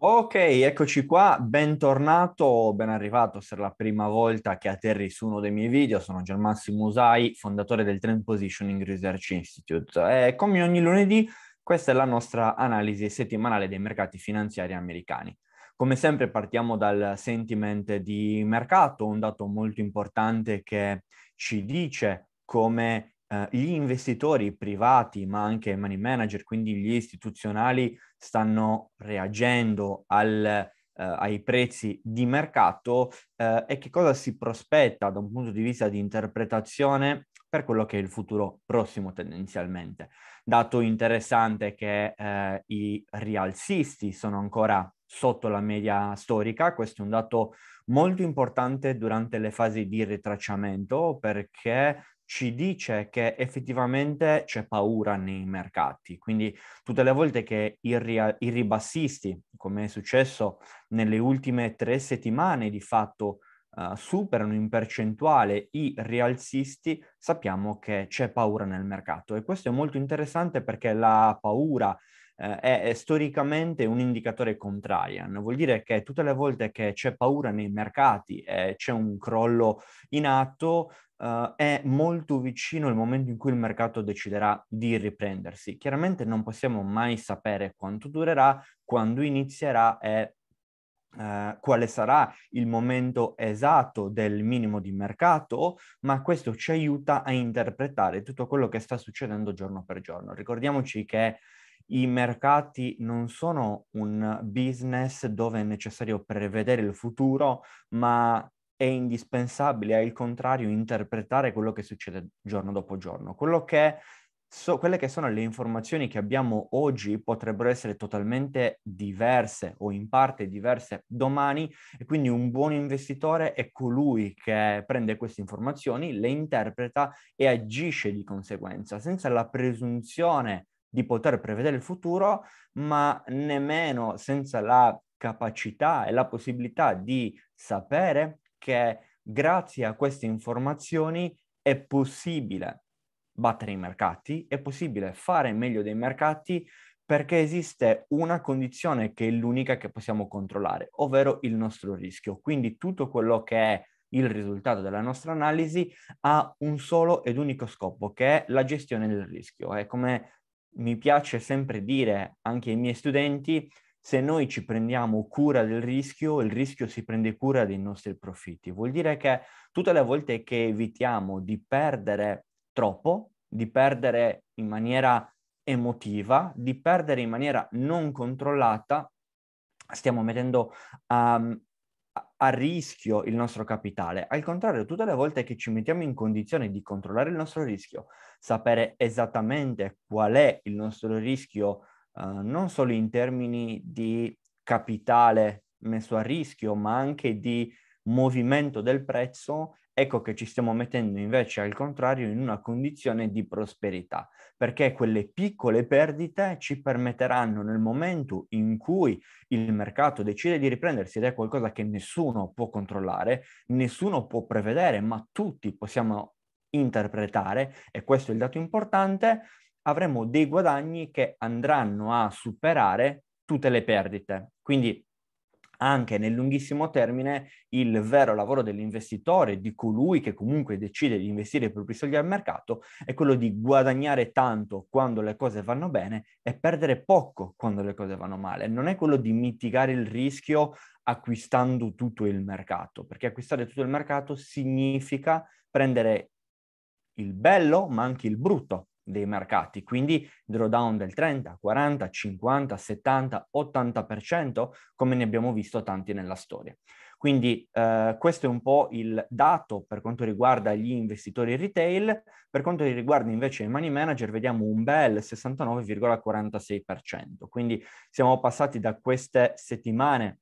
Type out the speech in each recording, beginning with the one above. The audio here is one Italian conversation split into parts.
Ok, eccoci qua, bentornato, ben arrivato se è la prima volta che atterri su uno dei miei video, sono Gianmassimo Usai, fondatore del Trend Positioning Research Institute e eh, come ogni lunedì questa è la nostra analisi settimanale dei mercati finanziari americani. Come sempre partiamo dal sentiment di mercato, un dato molto importante che ci dice come eh, gli investitori privati, ma anche i money manager, quindi gli istituzionali, stanno reagendo al, Uh, ai prezzi di mercato uh, e che cosa si prospetta da un punto di vista di interpretazione per quello che è il futuro prossimo tendenzialmente. Dato interessante che uh, i rialzisti sono ancora sotto la media storica, questo è un dato molto importante durante le fasi di ritracciamento perché ci dice che effettivamente c'è paura nei mercati. Quindi tutte le volte che i, ria- i ribassisti, come è successo nelle ultime tre settimane, di fatto Uh, superano in percentuale i rialzisti, sappiamo che c'è paura nel mercato e questo è molto interessante perché la paura eh, è, è, storicamente un indicatore contrarian, vuol dire che tutte le volte che c'è paura nei mercati e c'è un crollo in atto, Uh, è molto vicino il momento in cui il mercato deciderà di riprendersi. Chiaramente non possiamo mai sapere quanto durerà, quando inizierà e uh, quale sarà il momento esatto del minimo di mercato, ma questo ci aiuta a interpretare tutto quello che sta succedendo giorno per giorno. Ricordiamoci che i mercati non sono un business dove è necessario prevedere il futuro, ma è indispensabile, al contrario, interpretare quello che succede giorno dopo giorno. Che so, quelle che sono le informazioni che abbiamo oggi potrebbero essere totalmente diverse o in parte diverse domani e quindi un buon investitore è colui che prende queste informazioni, le interpreta e agisce di conseguenza, senza la presunzione di poter prevedere il futuro, ma nemmeno senza la capacità e la possibilità di sapere che grazie a queste informazioni è possibile battere i mercati, è possibile fare meglio dei mercati perché esiste una condizione che è l'unica che possiamo controllare, ovvero il nostro rischio. Quindi tutto quello che è il risultato della nostra analisi ha un solo ed unico scopo, che è la gestione del rischio. È come mi piace sempre dire anche ai miei studenti, se noi ci prendiamo cura del rischio, il rischio si prende cura dei nostri profitti. Vuol dire che tutte le volte che evitiamo di perdere troppo, di perdere in maniera emotiva, di perdere in maniera non controllata, stiamo mettendo um, a rischio il nostro capitale. Al contrario, tutte le volte che ci mettiamo in condizione di controllare il nostro rischio, sapere esattamente qual è il nostro rischio, uh, non solo in termini di capitale messo a rischio, ma anche di movimento del prezzo, Ecco che ci stiamo mettendo invece al contrario in una condizione di prosperità, perché quelle piccole perdite ci permetteranno nel momento in cui il mercato decide di riprendersi ed è qualcosa che nessuno può controllare, nessuno può prevedere, ma tutti possiamo interpretare, e questo è il dato importante, avremo dei guadagni che andranno a superare tutte le perdite. Quindi anche nel lunghissimo termine il vero lavoro dell'investitore, di colui che comunque decide di investire i propri soldi al mercato, è quello di guadagnare tanto quando le cose vanno bene e perdere poco quando le cose vanno male. Non è quello di mitigare il rischio acquistando tutto il mercato, perché acquistare tutto il mercato significa prendere il bello ma anche il brutto dei mercati, quindi drawdown del 30, 40, 50, 70, 80%, come ne abbiamo visto tanti nella storia. Quindi eh, questo è un po' il dato per quanto riguarda gli investitori retail, per quanto riguarda invece i money manager vediamo un bel 69,46%, quindi siamo passati da queste settimane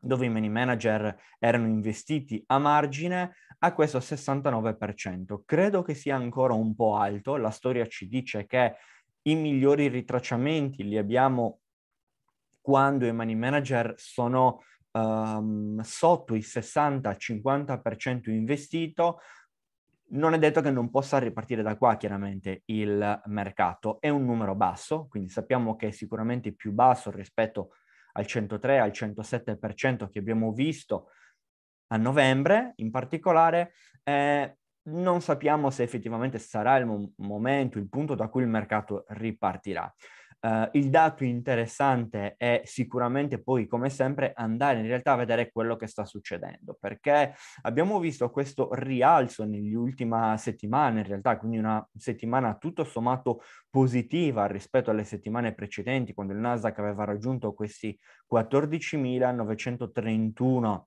dove i money manager erano investiti a margine a questo 69%. Credo che sia ancora un po' alto, la storia ci dice che i migliori ritracciamenti li abbiamo quando i money manager sono um, sotto il 60-50% investito, non è detto che non possa ripartire da qua chiaramente il mercato. È un numero basso, quindi sappiamo che è sicuramente più basso rispetto al 103, al 107% che abbiamo visto a novembre in particolare, eh, non sappiamo se effettivamente sarà il mo- momento, il punto da cui il mercato ripartirà. Uh, il dato interessante è sicuramente poi, come sempre, andare in realtà a vedere quello che sta succedendo, perché abbiamo visto questo rialzo negli ultimi settimane, in realtà, quindi una settimana tutto sommato positiva rispetto alle settimane precedenti, quando il Nasdaq aveva raggiunto questi 14.931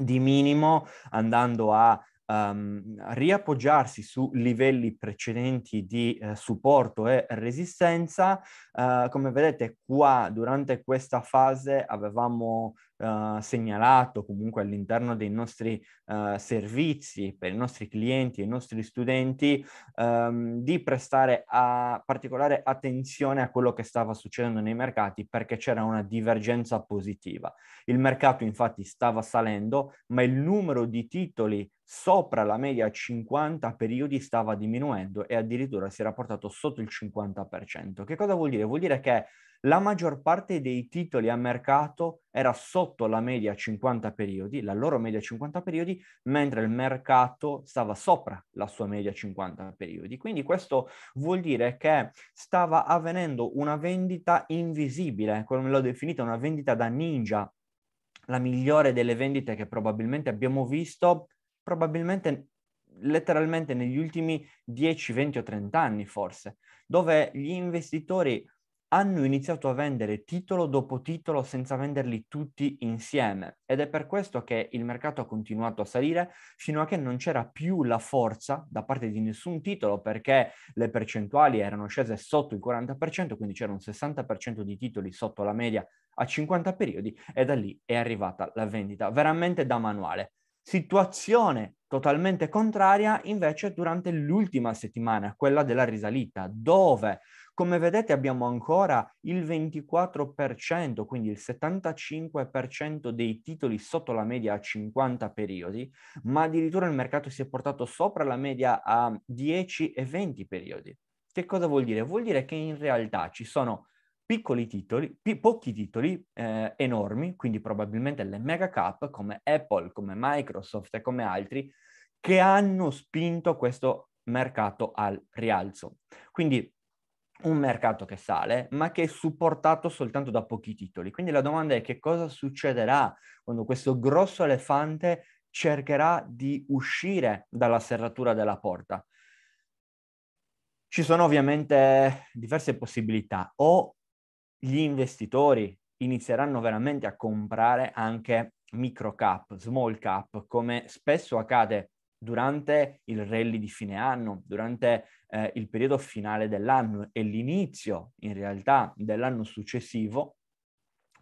di minimo andando a um, riappoggiarsi su livelli precedenti di eh, supporto e resistenza. Uh, come vedete qua durante questa fase avevamo eh, segnalato comunque all'interno dei nostri uh, servizi per i nostri clienti e i nostri studenti um, di prestare a particolare attenzione a quello che stava succedendo nei mercati perché c'era una divergenza positiva. Il mercato infatti stava salendo, ma il numero di titoli sopra la media 50 periodi stava diminuendo e addirittura si era portato sotto il 50%. Che cosa vuol dire? Vuol dire che la maggior parte dei titoli a mercato era sotto la media 50 periodi, la loro media 50 periodi, mentre il mercato stava sopra la sua media 50 periodi. Quindi questo vuol dire che stava avvenendo una vendita invisibile, come l'ho definita, una vendita da ninja, la migliore delle vendite che probabilmente abbiamo visto probabilmente letteralmente negli ultimi 10, 20 o 30 anni forse, dove gli investitori hanno iniziato a vendere titolo dopo titolo senza venderli tutti insieme ed è per questo che il mercato ha continuato a salire fino a che non c'era più la forza da parte di nessun titolo perché le percentuali erano scese sotto il 40%, quindi c'era un 60% di titoli sotto la media a 50 periodi e da lì è arrivata la vendita veramente da manuale. Situazione totalmente contraria invece durante l'ultima settimana, quella della risalita, dove come vedete abbiamo ancora il 24%, quindi il 75% dei titoli sotto la media a 50 periodi, ma addirittura il mercato si è portato sopra la media a 10 e 20 periodi. Che cosa vuol dire? Vuol dire che in realtà ci sono piccoli titoli, pi- pochi titoli eh, enormi, quindi probabilmente le mega cap come Apple, come Microsoft e come altri, che hanno spinto questo mercato al rialzo. Quindi un mercato che sale, ma che è supportato soltanto da pochi titoli. Quindi la domanda è che cosa succederà quando questo grosso elefante cercherà di uscire dalla serratura della porta. Ci sono ovviamente diverse possibilità. O gli investitori inizieranno veramente a comprare anche micro cap, small cap, come spesso accade durante il rally di fine anno, durante eh, il periodo finale dell'anno e l'inizio in realtà dell'anno successivo,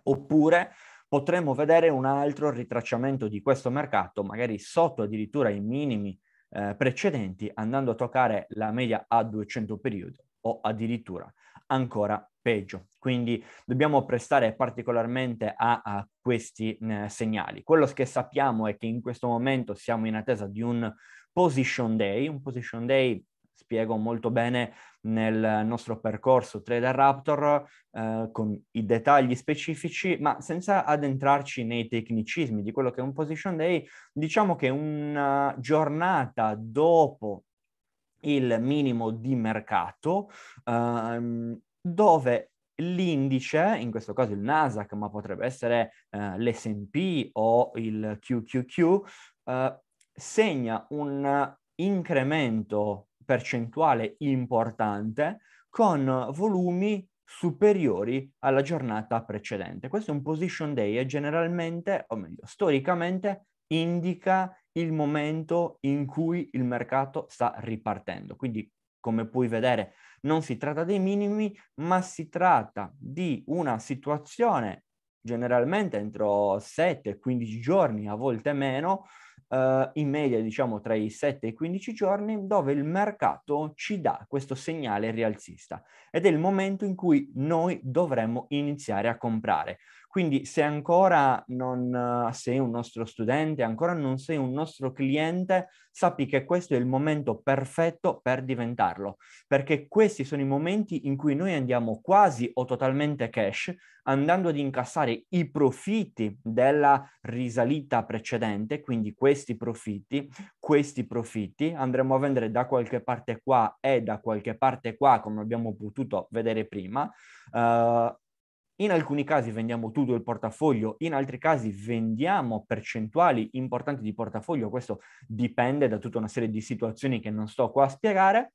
oppure potremmo vedere un altro ritracciamento di questo mercato, magari sotto addirittura i minimi eh, precedenti, andando a toccare la media a 200 periodi o addirittura ancora peggio. Quindi dobbiamo prestare particolarmente a, a questi eh, segnali. Quello che sappiamo è che in questo momento siamo in attesa di un position day, un position day spiego molto bene nel nostro percorso Trader Raptor eh, con i dettagli specifici, ma senza addentrarci nei tecnicismi di quello che è un position day, diciamo che una giornata dopo il minimo di mercato, eh, dove l'indice, in questo caso il Nasdaq, ma potrebbe essere eh, l'SP o il QQQ, eh, segna un incremento percentuale importante con volumi superiori alla giornata precedente. Questo è un position day e generalmente, o meglio, storicamente indica il momento in cui il mercato sta ripartendo. Quindi, come puoi vedere non si tratta dei minimi, ma si tratta di una situazione generalmente entro 7-15 giorni, a volte meno, eh, in media diciamo tra i 7 e i 15 giorni, dove il mercato ci dà questo segnale rialzista ed è il momento in cui noi dovremmo iniziare a comprare. Quindi se ancora non sei un nostro studente, ancora non sei un nostro cliente, sappi che questo è il momento perfetto per diventarlo, perché questi sono i momenti in cui noi andiamo quasi o totalmente cash, andando ad incassare i profitti della risalita precedente, quindi questi profitti, questi profitti andremo a vendere da qualche parte qua e da qualche parte qua, come abbiamo potuto vedere prima, uh, in alcuni casi vendiamo tutto il portafoglio, in altri casi vendiamo percentuali importanti di portafoglio, questo dipende da tutta una serie di situazioni che non sto qua a spiegare,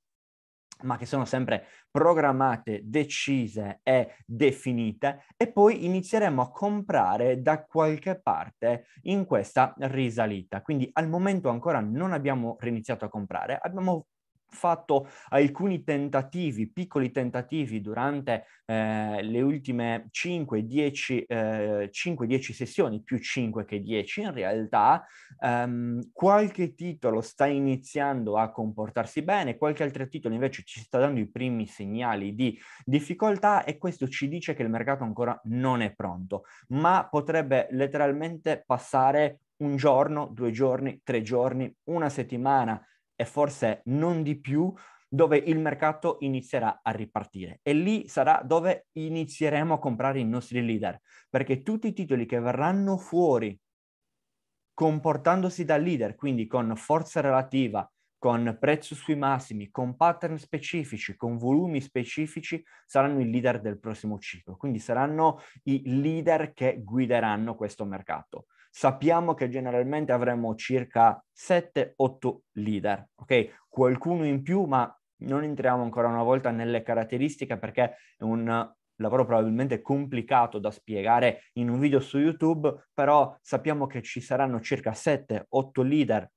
ma che sono sempre programmate, decise e definite e poi inizieremo a comprare da qualche parte in questa risalita. Quindi al momento ancora non abbiamo riniziato a comprare, abbiamo fatto alcuni tentativi, piccoli tentativi durante eh, le ultime 5-10 eh, sessioni, più 5 che 10 in realtà, ehm, qualche titolo sta iniziando a comportarsi bene, qualche altro titolo invece ci sta dando i primi segnali di difficoltà e questo ci dice che il mercato ancora non è pronto, ma potrebbe letteralmente passare un giorno, due giorni, tre giorni, una settimana, e forse non di più dove il mercato inizierà a ripartire e lì sarà dove inizieremo a comprare i nostri leader, perché tutti i titoli che verranno fuori comportandosi da leader, quindi con forza relativa, con prezzo sui massimi, con pattern specifici, con volumi specifici, saranno i leader del prossimo ciclo, quindi saranno i leader che guideranno questo mercato sappiamo che generalmente avremo circa 7-8 leader, ok? Qualcuno in più, ma non entriamo ancora una volta nelle caratteristiche perché è un lavoro probabilmente complicato da spiegare in un video su YouTube, però sappiamo che ci saranno circa 7-8 leader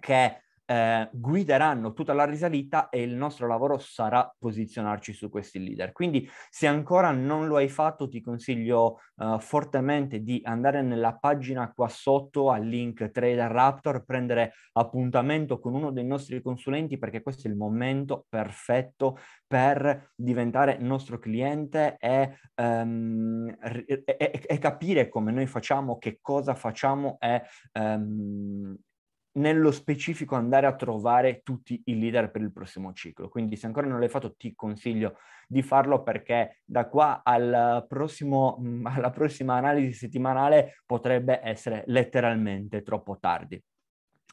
che eh, guideranno tutta la risalita e il nostro lavoro sarà posizionarci su questi leader. Quindi se ancora non lo hai fatto ti consiglio eh, fortemente di andare nella pagina qua sotto al link Trader Raptor, prendere appuntamento con uno dei nostri consulenti perché questo è il momento perfetto per diventare nostro cliente e, um, e, e, capire come noi facciamo, che cosa facciamo e um, nello specifico andare a trovare tutti i leader per il prossimo ciclo. Quindi se ancora non l'hai fatto ti consiglio di farlo perché da qua al prossimo, mm, alla prossima analisi settimanale potrebbe essere letteralmente troppo tardi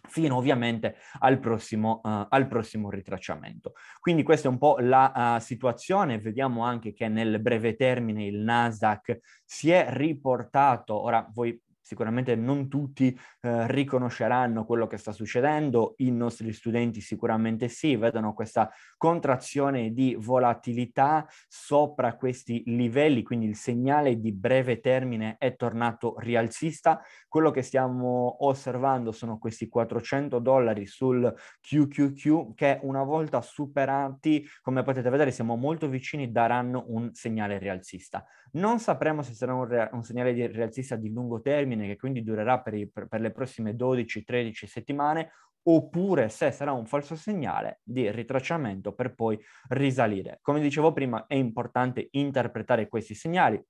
fino ovviamente al prossimo, uh, al prossimo, ritracciamento. Quindi questa è un po' la uh, situazione, vediamo anche che nel breve termine il Nasdaq si è riportato, ora voi sicuramente non tutti eh, riconosceranno quello che sta succedendo, i nostri studenti sicuramente sì, vedono questa contrazione di volatilità sopra questi livelli, quindi il segnale di breve termine è tornato rialzista, quello che stiamo osservando sono questi 400 dollari sul QQQ che una volta superati, come potete vedere siamo molto vicini, daranno un segnale rialzista. Non sapremo se sarà un, un segnale di rialzista di lungo termine, termine che quindi durerà per, i, per, le prossime 12-13 settimane oppure se sarà un falso segnale di ritracciamento per poi risalire. Come dicevo prima, è importante interpretare questi segnali,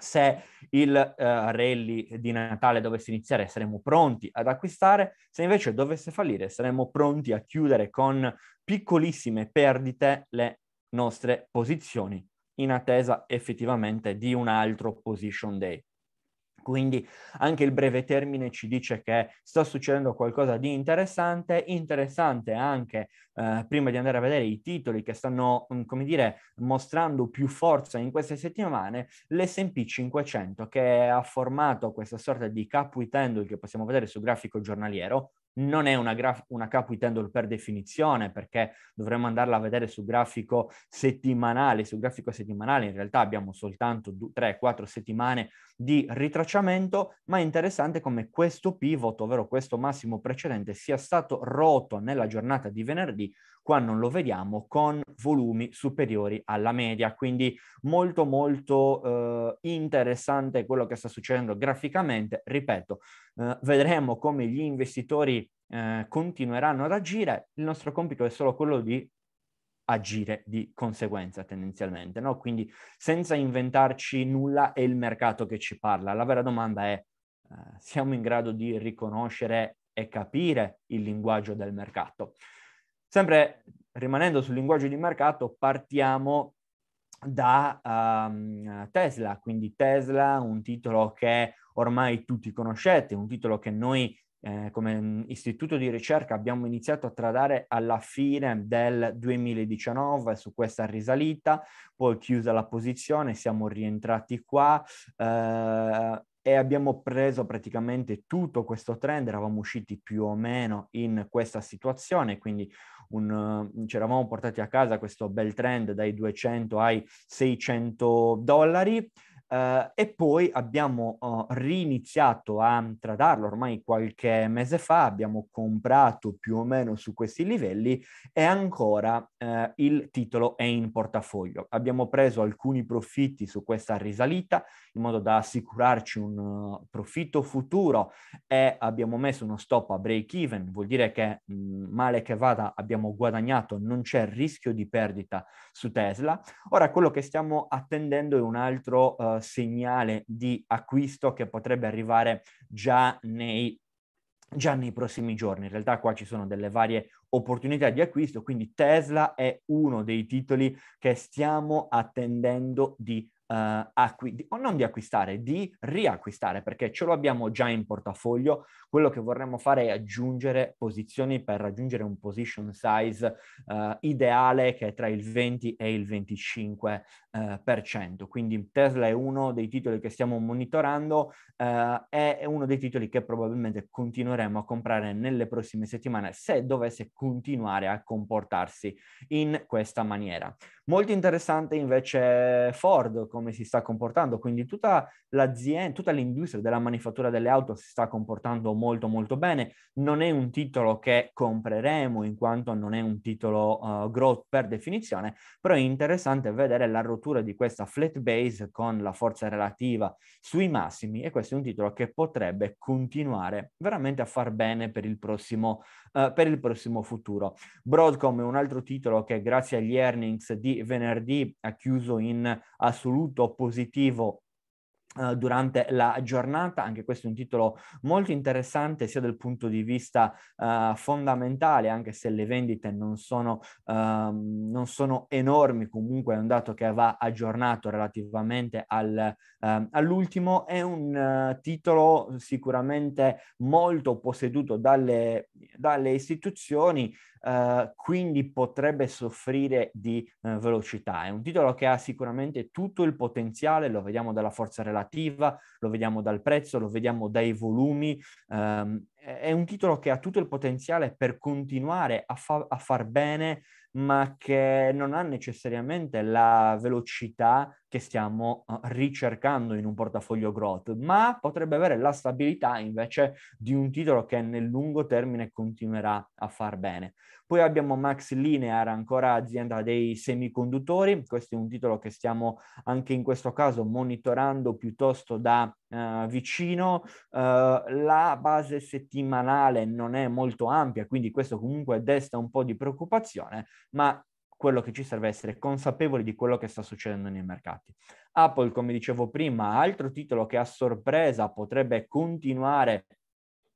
se il uh, rally di Natale dovesse iniziare saremo pronti ad acquistare, se invece dovesse fallire saremmo pronti a chiudere con piccolissime perdite le nostre posizioni in attesa effettivamente di un altro position day. Quindi anche il breve termine ci dice che sta succedendo qualcosa di interessante, interessante anche eh, prima di andare a vedere i titoli che stanno, mm, come dire, mostrando più forza in queste settimane, l'SP 500 che ha formato questa sorta di cap weekend che possiamo vedere sul grafico giornaliero, non è una, graf- una capo candle per definizione perché dovremmo andarla a vedere su grafico settimanale, su grafico settimanale in realtà abbiamo soltanto 3-4 settimane di ritracciamento, ma è interessante come questo pivot, ovvero questo massimo precedente, sia stato rotto nella giornata di venerdì qua non lo vediamo, con volumi superiori alla media. Quindi molto molto eh, interessante quello che sta succedendo graficamente. Ripeto, eh, vedremo come gli investitori eh, continueranno ad agire. Il nostro compito è solo quello di agire di conseguenza tendenzialmente, no? Quindi senza inventarci nulla è il mercato che ci parla. La vera domanda è eh, siamo in grado di riconoscere e capire il linguaggio del mercato? Sempre rimanendo sul linguaggio di mercato, partiamo da um, Tesla, quindi Tesla, un titolo che ormai tutti conoscete, un titolo che noi eh, come istituto di ricerca abbiamo iniziato a tradare alla fine del 2019 su questa risalita, poi chiusa la posizione, siamo rientrati qua. Eh, e abbiamo preso praticamente tutto questo trend, eravamo usciti più o meno in questa situazione, quindi un, uh, ci eravamo portati a casa questo bel trend dai 200 ai 600 dollari, Uh, e poi abbiamo uh, riniziato a trattarlo ormai qualche mese fa, abbiamo comprato più o meno su questi livelli e ancora uh, il titolo è in portafoglio. Abbiamo preso alcuni profitti su questa risalita in modo da assicurarci un eh, profitto futuro e abbiamo messo uno stop a break even, vuol dire che mh, mm, male che vada abbiamo guadagnato, non c'è rischio di perdita su Tesla. Ora quello che stiamo attendendo è un altro eh, segnale di acquisto che potrebbe arrivare già nei già nei prossimi giorni. In realtà qua ci sono delle varie opportunità di acquisto, quindi Tesla è uno dei titoli che stiamo attendendo di Uh, acqui- o non di acquistare, di riacquistare, perché ce lo abbiamo già in portafoglio. Quello che vorremmo fare è aggiungere posizioni per raggiungere un position size uh, ideale che è tra il 20 e il 25%. Uh, eh, per cento. Quindi Tesla è uno dei titoli che stiamo monitorando, è uno dei titoli che probabilmente continueremo a comprare nelle prossime settimane se dovesse continuare a comportarsi in questa maniera. Molto interessante invece Ford come si sta comportando, quindi tutta l'azienda, tutta l'industria della manifattura delle auto si sta comportando molto molto bene, non è un titolo che compreremo in quanto non è un titolo uh, growth per definizione, però è interessante vedere la rottura di questa flat base con la forza relativa sui massimi e questo è un titolo che potrebbe continuare veramente a far bene per il prossimo eh, per il prossimo futuro. Broadcom è un altro titolo che grazie agli earnings di venerdì ha chiuso in assoluto positivo eh, durante la giornata, anche questo è un titolo molto interessante sia dal punto di vista uh, fondamentale, anche se le vendite non sono, uh, non sono, enormi, comunque è un dato che va aggiornato relativamente al, uh, all'ultimo, è un eh, titolo sicuramente molto posseduto dalle, dalle istituzioni, eh, quindi potrebbe soffrire di eh, velocità. È un titolo che ha sicuramente tutto il potenziale, lo vediamo dalla forza relativa, lo vediamo dal prezzo, lo vediamo dai volumi. Ehm, è un titolo che ha tutto il potenziale per continuare a, fa- a far bene, ma che non ha necessariamente la velocità che stiamo eh, ricercando in un portafoglio growth, ma potrebbe avere la stabilità invece di un titolo che nel lungo termine continuerà a far bene. Poi abbiamo Max Linear, ancora azienda dei semiconduttori, questo è un titolo che stiamo anche in questo caso monitorando piuttosto da Uh, vicino. Uh, la base settimanale non è molto ampia, quindi questo comunque desta un po' di preoccupazione, ma quello che ci serve è essere consapevoli di quello che sta succedendo nei mercati. Apple, come dicevo prima, altro titolo che a sorpresa potrebbe continuare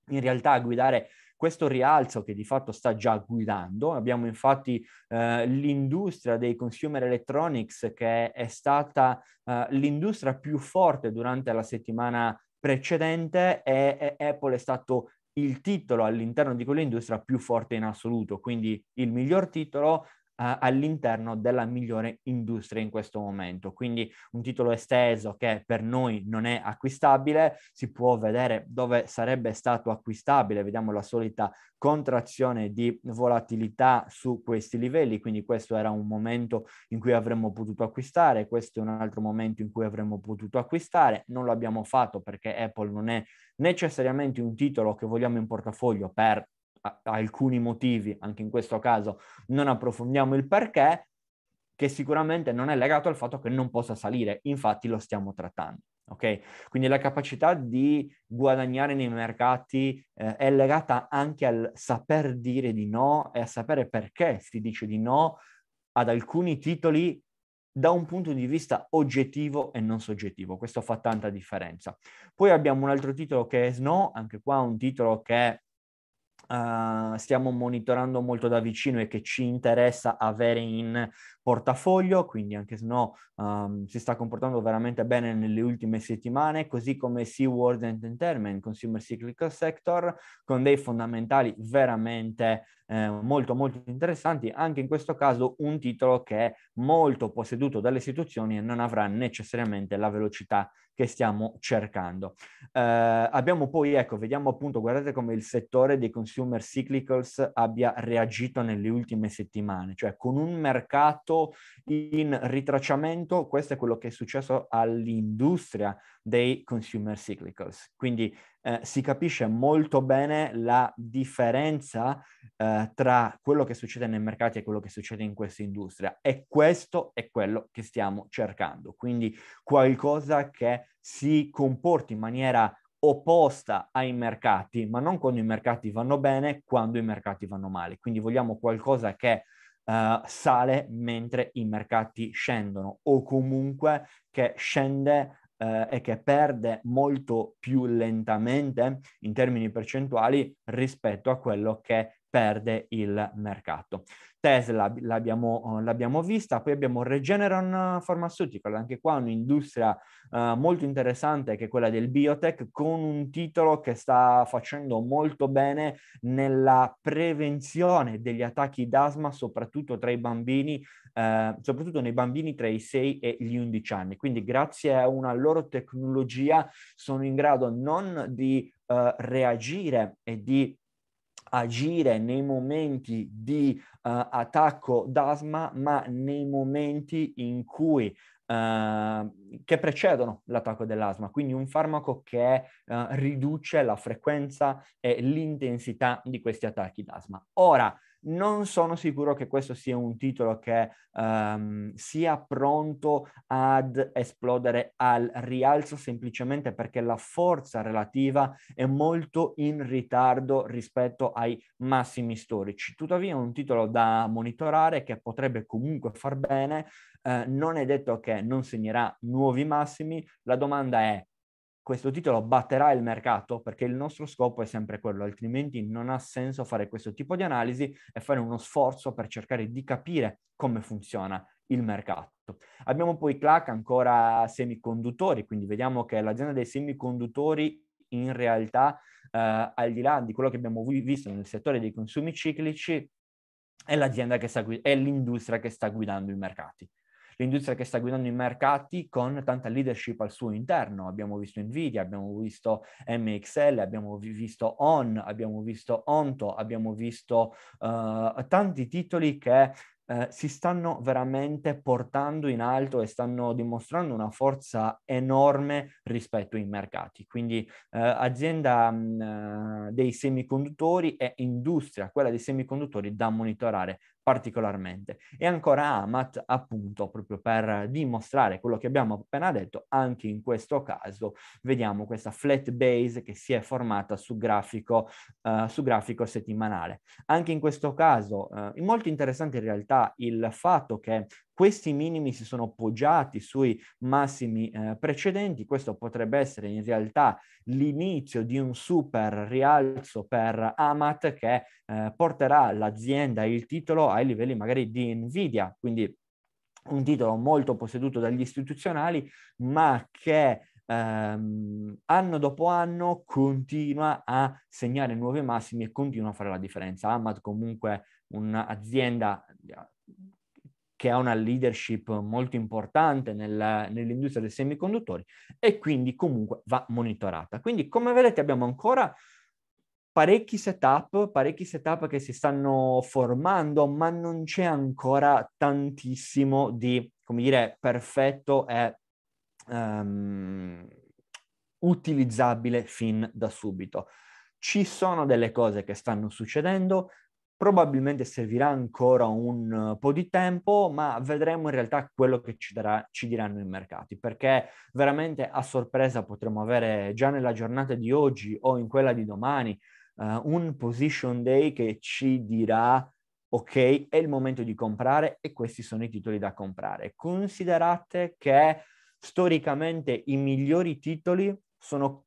in realtà a guidare questo rialzo che di fatto sta già guidando. Abbiamo infatti eh, l'industria dei consumer electronics che è stata eh, l'industria più forte durante la settimana precedente e, e Apple è stato il titolo all'interno di quell'industria più forte in assoluto, quindi il miglior titolo, all'interno della migliore industria in questo momento. Quindi un titolo esteso che per noi non è acquistabile, si può vedere dove sarebbe stato acquistabile, vediamo la solita contrazione di volatilità su questi livelli, quindi questo era un momento in cui avremmo potuto acquistare, questo è un altro momento in cui avremmo potuto acquistare, non lo abbiamo fatto perché Apple non è necessariamente un titolo che vogliamo in portafoglio per alcuni motivi, anche in questo caso non approfondiamo il perché, che sicuramente non è legato al fatto che non possa salire, infatti lo stiamo trattando. Okay? Quindi la capacità di guadagnare nei mercati eh, è legata anche al saper dire di no e a sapere perché si dice di no ad alcuni titoli da un punto di vista oggettivo e non soggettivo. Questo fa tanta differenza. Poi abbiamo un altro titolo che è Snow, anche qua un titolo che uh, stiamo monitorando molto da vicino e che ci interessa avere in portafoglio, quindi anche se no um, si sta comportando veramente bene nelle ultime settimane, così come SeaWorld Entertainment, Consumer Cyclical Sector, con dei fondamentali veramente eh, molto molto interessanti, anche in questo caso un titolo che è molto posseduto dalle istituzioni e non avrà necessariamente la velocità che stiamo cercando. Eh, abbiamo poi, ecco, vediamo appunto, guardate come il settore dei consumer cyclicals abbia reagito nelle ultime settimane, cioè con un mercato in ritracciamento, questo è quello che è successo all'industria dei consumer cyclicals. Quindi eh, si capisce molto bene la differenza eh, tra quello che succede nei mercati e quello che succede in questa industria. E questo è quello che stiamo cercando. Quindi qualcosa che si comporti in maniera opposta ai mercati, ma non quando i mercati vanno bene, quando i mercati vanno male. Quindi vogliamo qualcosa che Uh, sale mentre i mercati scendono o comunque che scende eh, e che perde molto più lentamente in termini percentuali rispetto a quello che perde il mercato. Tesla l'abbiamo, eh, l'abbiamo vista, poi abbiamo Regeneron eh, Pharmaceutical, anche qua un'industria eh, molto interessante che è quella del biotech con un titolo che sta facendo molto bene nella prevenzione degli attacchi d'asma soprattutto tra i bambini, eh, soprattutto nei bambini tra i 6 e gli 11 anni. Quindi grazie a una loro tecnologia sono in grado non di eh, reagire e di agire nei momenti di uh, attacco d'asma, ma nei momenti in cui eh, che precedono l'attacco dell'asma, quindi un farmaco che uh, riduce la frequenza e l'intensità di questi attacchi d'asma. Ora, non sono sicuro che questo sia un titolo che um, sia pronto ad esplodere al rialzo semplicemente perché la forza relativa è molto in ritardo rispetto ai massimi storici. Tuttavia è un titolo da monitorare che potrebbe comunque far bene, uh, non è detto che non segnerà nuovi massimi, la domanda è questo titolo batterà il mercato perché il nostro scopo è sempre quello, altrimenti non ha senso fare questo tipo di analisi e fare uno sforzo per cercare di capire come funziona il mercato. Abbiamo poi CLAC ancora semiconduttori, quindi vediamo che l'azienda dei semiconduttori in realtà eh, al di là di quello che abbiamo visto nel settore dei consumi ciclici è, che sta, è l'industria che sta guidando i mercati l'industria che sta guidando i mercati con tanta leadership al suo interno. Abbiamo visto Nvidia, abbiamo visto MXL, abbiamo visto On, abbiamo visto Onto, abbiamo visto uh, tanti titoli che uh, si stanno veramente portando in alto e stanno dimostrando una forza enorme rispetto ai mercati. Quindi uh, azienda mh, mm, dei semiconduttori e industria, quella dei semiconduttori da monitorare particolarmente. E ancora Amat, appunto, proprio per dimostrare quello che abbiamo appena detto, anche in questo caso vediamo questa flat base che si è formata su grafico, uh, su grafico settimanale. Anche in questo caso, uh, molto interessante in realtà il fatto che questi minimi si sono poggiati sui massimi eh, precedenti, questo potrebbe essere in realtà l'inizio di un super rialzo per Amat che eh, porterà l'azienda, e il titolo ai livelli magari di Nvidia, quindi un titolo molto posseduto dagli istituzionali, ma che ehm, anno dopo anno continua a segnare nuovi massimi e continua a fare la differenza. Amat comunque un'azienda che ha una leadership molto importante nella, nell'industria dei semiconduttori e quindi comunque va monitorata. Quindi come vedete abbiamo ancora parecchi setup, parecchi setup che si stanno formando, ma non c'è ancora tantissimo di, come dire, perfetto e um, utilizzabile fin da subito. Ci sono delle cose che stanno succedendo, Probabilmente servirà ancora un eh, po' di tempo, ma vedremo in realtà quello che ci, darà, ci diranno i mercati, perché veramente a sorpresa potremo avere già nella giornata di oggi o in quella di domani uh, un position day che ci dirà ok, è il momento di comprare e questi sono i titoli da comprare. Considerate che storicamente i migliori titoli sono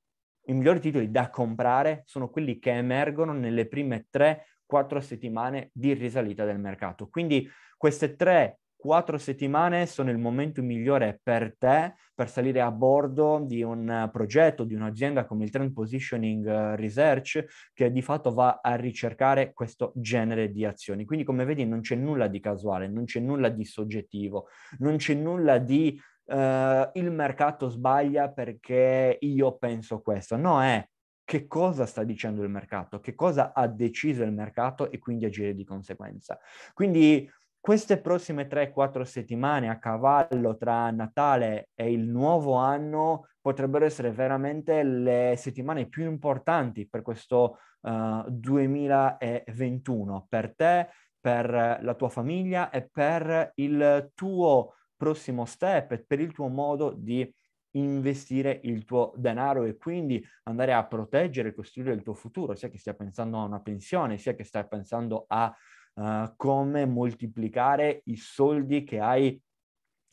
i migliori titoli da comprare sono quelli che emergono nelle prime tre quattro settimane di risalita del mercato. Quindi queste tre, quattro settimane sono il momento migliore per te per salire a bordo di un progetto, di un'azienda come il Trend Positioning eh, Research che di fatto va a ricercare questo genere di azioni. Quindi come vedi non c'è nulla di casuale, non c'è nulla di soggettivo, non c'è nulla di Uh, il mercato sbaglia perché io penso questo. No, è che cosa sta dicendo il mercato, che cosa ha deciso il mercato e quindi agire di conseguenza. Quindi queste prossime 3-4 settimane a cavallo tra Natale e il nuovo anno potrebbero essere veramente le settimane più importanti per questo uh, eh, 2021, per te, per la tua famiglia e per il tuo prossimo step, per il tuo modo di investire il tuo denaro e quindi andare a proteggere e costruire il tuo futuro, sia che stia pensando a una pensione, sia che stai pensando a uh, come moltiplicare i soldi che hai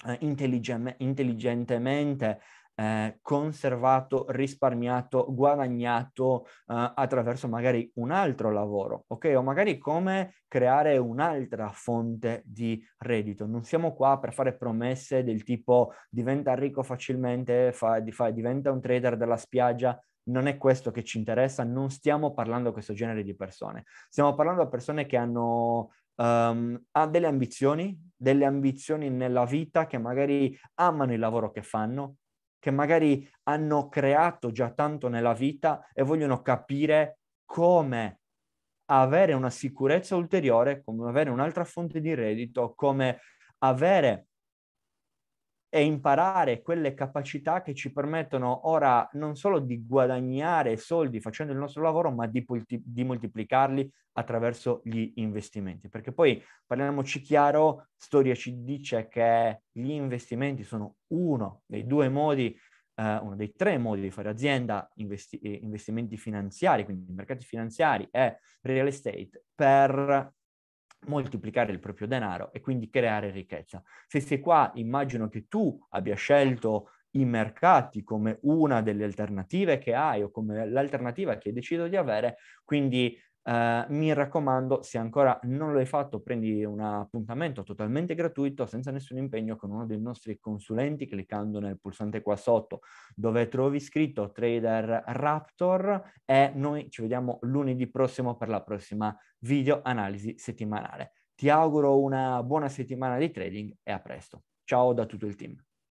uh, eh, intelligen- intelligentemente eh, conservato, risparmiato, guadagnato eh, attraverso magari un altro lavoro, ok? O magari come creare un'altra fonte di reddito. Non siamo qua per fare promesse del tipo diventa ricco facilmente, fa, fa, diventa un trader della spiaggia, non è questo che ci interessa, non stiamo parlando di questo genere di persone, stiamo parlando di persone che hanno, um, ehm, hanno delle ambizioni, delle ambizioni nella vita, che magari amano il lavoro che fanno, che magari hanno creato già tanto nella vita e vogliono capire come avere una sicurezza ulteriore, come avere un'altra fonte di reddito, come avere e imparare quelle capacità che ci permettono ora non solo di guadagnare soldi facendo il nostro lavoro, ma di, polti- di moltiplicarli attraverso gli investimenti. Perché poi, parliamoci chiaro, storia ci dice che gli investimenti sono uno dei due modi Uh, uno dei tre modi di fare azienda, investi- investimenti finanziari, quindi mercati finanziari e real estate, per moltiplicare il proprio denaro e quindi creare ricchezza. Se sei qua, immagino che tu abbia scelto i mercati come una delle alternative che hai o come l'alternativa che hai deciso di avere, quindi Uh, mi raccomando, se ancora non lo hai fatto, prendi un appuntamento totalmente gratuito, senza nessun impegno, con uno dei nostri consulenti cliccando nel pulsante qua sotto dove trovi scritto Trader Raptor e noi ci vediamo lunedì prossimo per la prossima video analisi settimanale. Ti auguro una buona settimana di trading e a presto. Ciao da tutto il team.